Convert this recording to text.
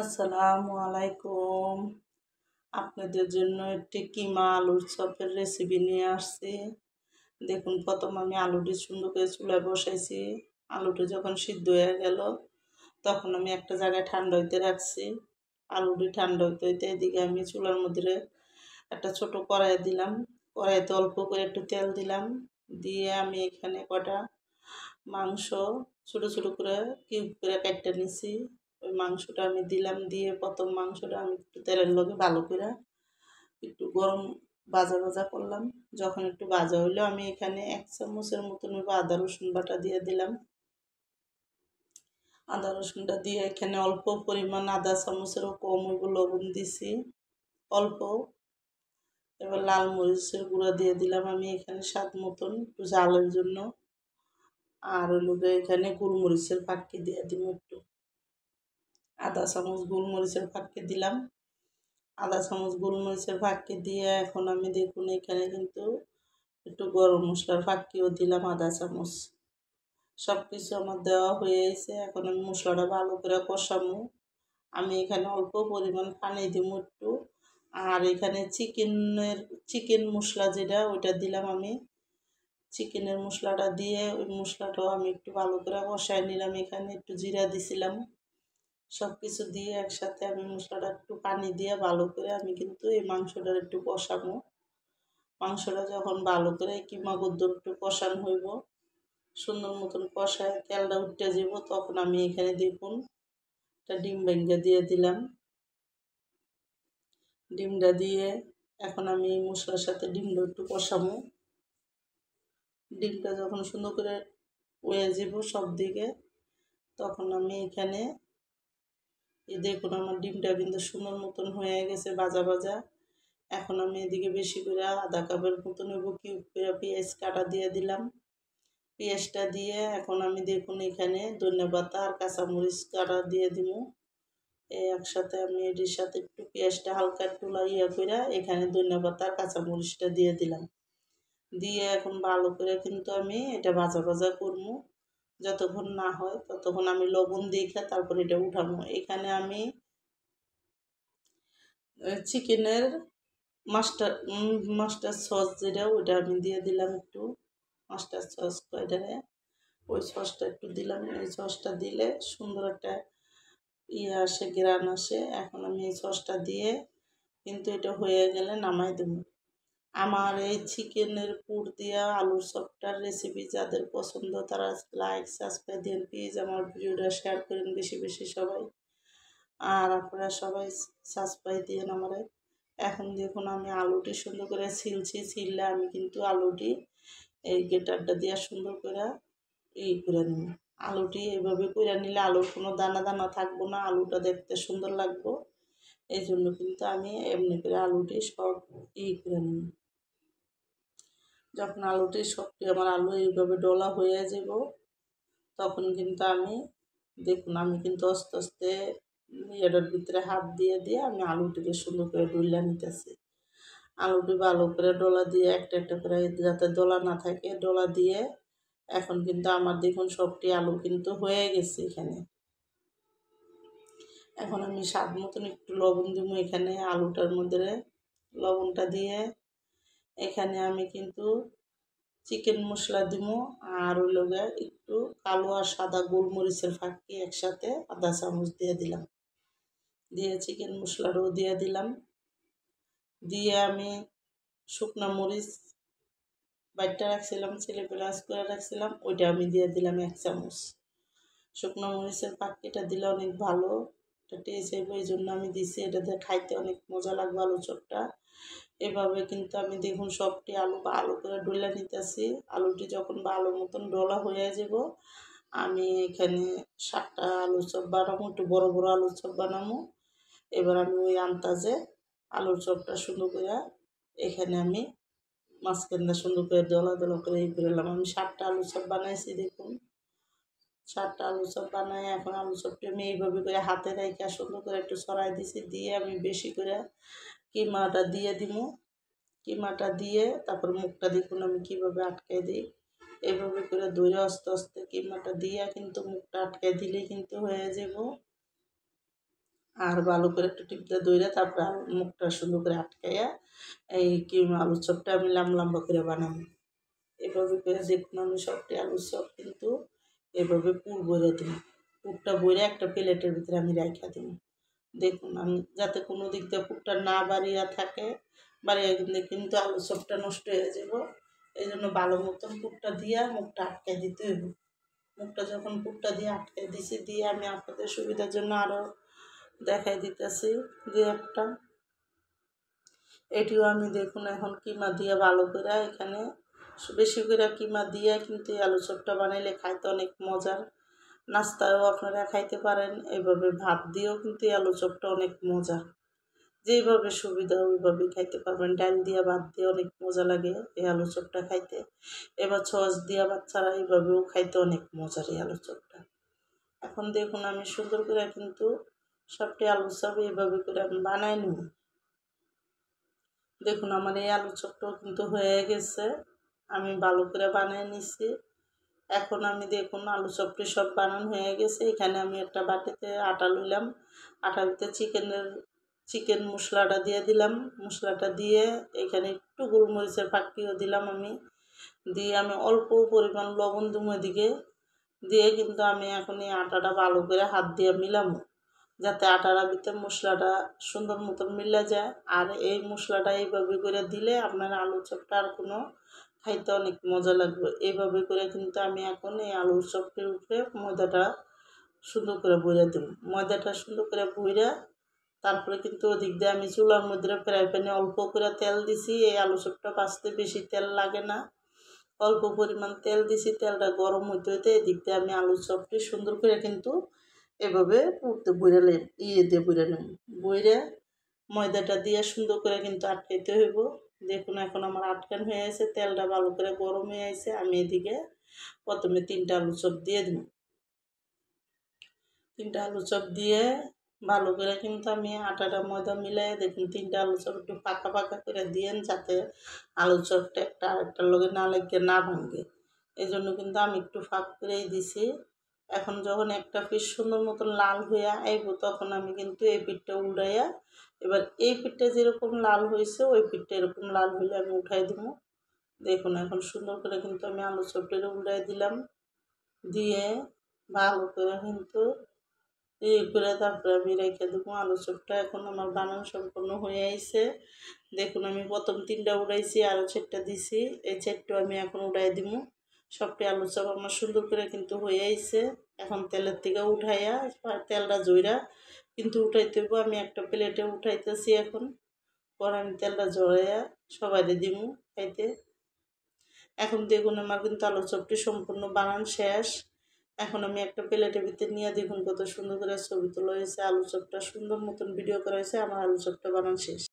আসসালামু আলাইকুম আপনাদের জন্য একটি কিমা আলুর চপের রেসিপি নিয়ে আসছি দেখুন প্রথম আমি আলুটি সুন্দর করে চুলায় বসাইছি আলুটি যখন সিদ্ধ হয়ে গেল তখন আমি একটা জায়গায় ঠান্ডা হইতে রাখছি আলুটি ঠান্ডা হইতে হইতে এদিকে আমি চুলার মধ্যে একটা ছোট কড়াই দিলাম কড়াইতে অল্প করে একটু তেল দিলাম দিয়ে আমি এখানে কটা মাংস ছোটো ছোটো করে কিউব করে কাটতে নিছি ওই মাংসটা আমি দিলাম দিয়ে প্রথম মাংসটা আমি একটু তেলের লগে ভালো করে একটু গরম ভাজা ভাজা করলাম যখন একটু ভাজা হইলো আমি এখানে এক চামচের মতন আদা রসুন বাটা দিয়ে দিলাম আদা রসুনটা দিয়ে এখানে অল্প পরিমাণ আদা চামচেরও কম ওইব লবণ দিছি অল্প এবার লাল মরিচের গুঁড়া দিয়ে দিলাম আমি এখানে স্বাদ মতন একটু জালের জন্য আর হলো এখানে গুলমরিচের পাটকি দিয়ে দিব একটু আধা চামচ গোলমরিচের ভাগকে দিলাম আধা চামচ গোলমরিচের ভাগকে দিয়ে এখন আমি দেখুন এখানে কিন্তু একটু গরম মশলার ফাঁকিও দিলাম আধা চামচ সব কিছু আমার দেওয়া হয়ে গেছে এখন আমি মশলাটা ভালো করে কষামো আমি এখানে অল্প পরিমাণ পানি দিব একটু আর এখানে চিকেনের চিকেন মশলা যেটা ওইটা দিলাম আমি চিকেনের মশলাটা দিয়ে ওই মশলাটাও আমি একটু ভালো করে কষায় নিলাম এখানে একটু জিরা দিছিলাম সব কিছু দিয়ে একসাথে আমি মশলাটা একটু পানি দিয়ে ভালো করে আমি কিন্তু এই মাংসটা একটু কষাবো মাংসটা যখন ভালো করে কিমা বদ্ধ একটু কষান হইব সুন্দর মতন কষায় তেলটা উঠতে যাব তখন আমি এখানে দেখুন একটা ডিম ভেঙে দিয়ে দিলাম ডিমটা দিয়ে এখন আমি মশলার সাথে ডিমটা একটু কষাবো ডিমটা যখন সুন্দর করে ওয়ে যাব সব দিকে তখন আমি এখানে এ দেখুন আমার ডিমটা কিন্তু সুন্দর মতন হয়ে গেছে বাজা ভাজা এখন আমি এদিকে বেশি করে আধা কাপের মতো নেব কিউব করে পেঁয়াজ কাটা দিয়ে দিলাম পেঁয়াজটা দিয়ে এখন আমি দেখুন এখানে ধনে পাতা আর কাঁচামরিচ কাটা দিয়ে দিব একসাথে আমি এটির সাথে একটু পেঁয়াজটা হালকা একটু লাইয়া করে এখানে ধনে পাতা আর কাঁচামরিচটা দিয়ে দিলাম দিয়ে এখন ভালো করে কিন্তু আমি এটা ভাজা ভাজা করবো যতক্ষণ না হয় ততক্ষণ আমি লবণ দেখে তারপর এটা উঠাবো এখানে আমি চিকেনের মাস্টার মাস্টার সস যেটা ওইটা আমি দিয়ে দিলাম একটু মাস্টার সস কয়টারে ওই সসটা একটু দিলাম এই সসটা দিলে সুন্দর একটা ইয়ে আসে গ্রান আসে এখন আমি এই সসটা দিয়ে কিন্তু এটা হয়ে গেলে নামাই দেবো আমার এই চিকেনের পুর দেওয়া আলুর সবটার রেসিপি যাদের পছন্দ তারা লাইক সাবস্ক্রাইব দিন প্লিজ আমার ভিডিওটা শেয়ার করেন বেশি বেশি সবাই আর আপনারা সবাই সাবস্ক্রাইব দিন আমার এখন দেখুন আমি আলুটি সুন্দর করে ছিলছি ছিললে আমি কিন্তু আলুটি এই গেটারটা দিয়ে সুন্দর করে ই করে নিই আলুটি এইভাবে করে নিলে আলুর কোনো দানা দানা থাকবো না আলুটা দেখতে সুন্দর লাগবো এই জন্য কিন্তু আমি এমনি করে আলুটি সব ই করে নিই যখন আলুটি সবটি আমার আলু এইভাবে ডলা হয়ে যাব তখন কিন্তু আমি দেখুন আমি কিন্তু আস্তে আস্তে এটার ভিতরে হাত দিয়ে দিয়ে আমি আলুটিকে সুন্দর করে ডুলা নিতেছি আলুটি ভালো করে ডলা দিয়ে একটা একটা করে যাতে ডলা না থাকে ডলা দিয়ে এখন কিন্তু আমার দেখুন সবটি আলু কিন্তু হয়ে গেছে এখানে এখন আমি স্বাদ মতন একটু লবণ দিব এখানে আলুটার মধ্যে লবণটা দিয়ে এখানে আমি কিন্তু চিকেন মশলা দিব আর ওই লোক একটু কালো আর সাদা গোলমরিচের ফাঁকি একসাথে আধা চামচ দিয়ে দিলাম দিয়ে চিকেন মশলারও দিয়ে দিলাম দিয়ে আমি শুকনো মরিচ বাইটটা রাখছিলাম ছেলে পেলাস করে রাখছিলাম ওইটা আমি দিয়ে দিলাম এক চামচ শুকনো মরিচের পাখিটা দিলে অনেক ভালো এটা টেস্ট হইব এই জন্য আমি দিছি এটাতে খাইতে অনেক মজা লাগবে আলু চপটা এভাবে কিন্তু আমি দেখুন সবটি আলু আলু করে ডলা নিতেছি আলুটি যখন ভালো মতন ডলা হয়ে যাব আমি এখানে সাতটা আলুর চপ বানাবো একটু বড় বড় আলুর চপ বানাবো এবার আমি ওই আন্তাজে আলুর চপটা সুন্দর করে এখানে আমি কেন্দা সুন্দর করে দলা দলা করে এই করে আমি সাতটা আলুর চপ বানাইছি দেখুন সাতটা আলু চপ বানাই এখন আলু চপটা আমি এইভাবে করে হাতে রেখে সুন্দর করে একটু সরাই দিছি দিয়ে আমি বেশি করে কিমাটা দিয়ে দিব কিমাটা দিয়ে তারপর মুখটা দেখুন আমি কিভাবে আটকে দিই এভাবে করে দূরে আস্তে আস্তে কিমাটা দিয়ে কিন্তু মুখটা আটকে দিলে কিন্তু হয়ে যাব আর ভালো করে একটু টিপটা দইরে তারপর মুখটা সুন্দর করে আটকাইয়া এই কিম আলু চপটা আমি লাম্বা করে বানাবো এভাবে করে দেখুন আমি সবটি আলু চপ কিন্তু এভাবে পুর বইরে দিই পুরটা বইরে একটা প্লেটের ভিতরে আমি রাখা দিই দেখুন আমি যাতে কোনো দিক দিয়ে পুরটা না বাড়িয়া থাকে বাড়িয়া কিন্তু কিন্তু আলু সবটা নষ্ট হয়ে যাব এই জন্য ভালো মতন পুরটা দিয়ে মুখটা আটকে দিতে হইব মুখটা যখন পুরটা দিয়ে আটকে দিছি দিয়ে আমি আপনাদের সুবিধার জন্য আরও দেখাই দিতেছি দু একটা এটিও আমি দেখুন এখন কিমা দিয়ে ভালো করে এখানে বেশি করে কিমা দিয়ে কিন্তু এই আলু চপটা বানাইলে খাইতে অনেক মজার নাস্তায়ও আপনারা খাইতে পারেন এইভাবে ভাত দিয়েও কিন্তু এই আলু চপটা অনেক মজা যেইভাবে সুবিধা ওইভাবে খাইতে পারবেন ডাল দিয়া ভাত দিয়ে অনেক মজা লাগে এই আলু চপটা খাইতে এবার ছস দিয়া বাচ্চারা এইভাবেও খাইতে অনেক মজার এই আলু চপটা এখন দেখুন আমি সুন্দর করে কিন্তু সবটি আলু চপ এইভাবে করে আমি বানাই নিই দেখুন আমার এই আলু চপটাও কিন্তু হয়ে গেছে আমি ভালো করে বানিয়ে নিছি এখন আমি দেখুন আলু চপটি সব বানানো হয়ে গেছে এখানে আমি একটা বাটিতে আটা নিলাম আটা ভিতরে চিকেনের চিকেন মশলাটা দিয়ে দিলাম মশলাটা দিয়ে এখানে একটু গোলমরিচের পাকিও দিলাম আমি দিয়ে আমি অল্প পরিমাণ লবণ দুমে দিকে দিয়ে কিন্তু আমি এখন এই আটাটা ভালো করে হাত দিয়ে মিলাম যাতে আটার ভিতরে মশলাটা সুন্দর মতন মিলা যায় আর এই মশলাটা এইভাবে করে দিলে আপনার আলু চপটা আর কোনো খাইতে অনেক মজা লাগবে এইভাবে করে কিন্তু আমি এখন এই আলুর চপটির উপরে ময়দাটা সুন্দর করে বইরা দেব ময়দাটা সুন্দর করে বইরা তারপরে কিন্তু ওদিক দিয়ে আমি চুলার মধ্যে ফ্রাই প্যানে অল্প করে তেল দিছি এই আলু চপটা বাঁচতে বেশি তেল লাগে না অল্প পরিমাণ তেল দিছি তেলটা গরম হইতে হইতে এদিক দিয়ে আমি আলু চপটি সুন্দর করে কিন্তু এভাবে উঠতে বইরা নেব ইয়ে দিয়ে বইরা নেব বইরে ময়দাটা দিয়ে সুন্দর করে কিন্তু আটকাইতে হইব দেখুন এখন আমার আটকান হয়ে আছে তেলটা ভালো করে গরম হয়ে আছে আমি এদিকে প্রথমে তিনটা আলু চপ দিয়ে দিব তিনটা আলু চপ দিয়ে ভালো করে কিন্তু আমি আটাটা ময়দা মিলাই দেখুন তিনটা আলু চপ একটু পাকা পাকা করে দিয়েন যাতে আলু চপটা একটা আরেকটার লগে না লাগে না ভাঙে এই জন্য কিন্তু আমি একটু ফাঁক করেই দিছি এখন যখন একটা পিস সুন্দর মতন লাল হইয়া আইব তখন আমি কিন্তু এই পিঠটা উড়াইয়া এবার এই পিঠটা যেরকম লাল হয়েছে ওই পিঠটা এরকম লাল হলে আমি উঠাই দেব দেখুন এখন সুন্দর করে কিন্তু আমি আলু চপটা উল্টাই দিলাম দিয়ে ভালো করে কিন্তু ইয়ে করে তারপরে আমি রেখে দেবো আলু চপটা এখন আমার বানানো সম্পূর্ণ হয়ে আইছে দেখুন আমি প্রথম তিনটা উড়াইছি আরও চারটা দিছি এই চারটা আমি এখন উড়াই দিব সবটি আলু চপ আমার সুন্দর করে কিন্তু হয়ে আইছে এখন তেলের থেকে উঠাইয়া তেলটা জইরা কিন্তু উঠাইতে আমি একটা প্লেটে উঠাইতেছি এখন পর আমি তেলটা জড়াইয়া সবাইরে দিমু খাইতে এখন দেখুন আমার কিন্তু আলু চপটি সম্পূর্ণ বানান শেষ এখন আমি একটা প্লেটের ভিতরে নিয়ে দেখুন কত সুন্দর করে ছবি তোলা হয়েছে আলু চপটা সুন্দর মতন ভিডিও করা হয়েছে আমার আলু চপটা বানান শেষ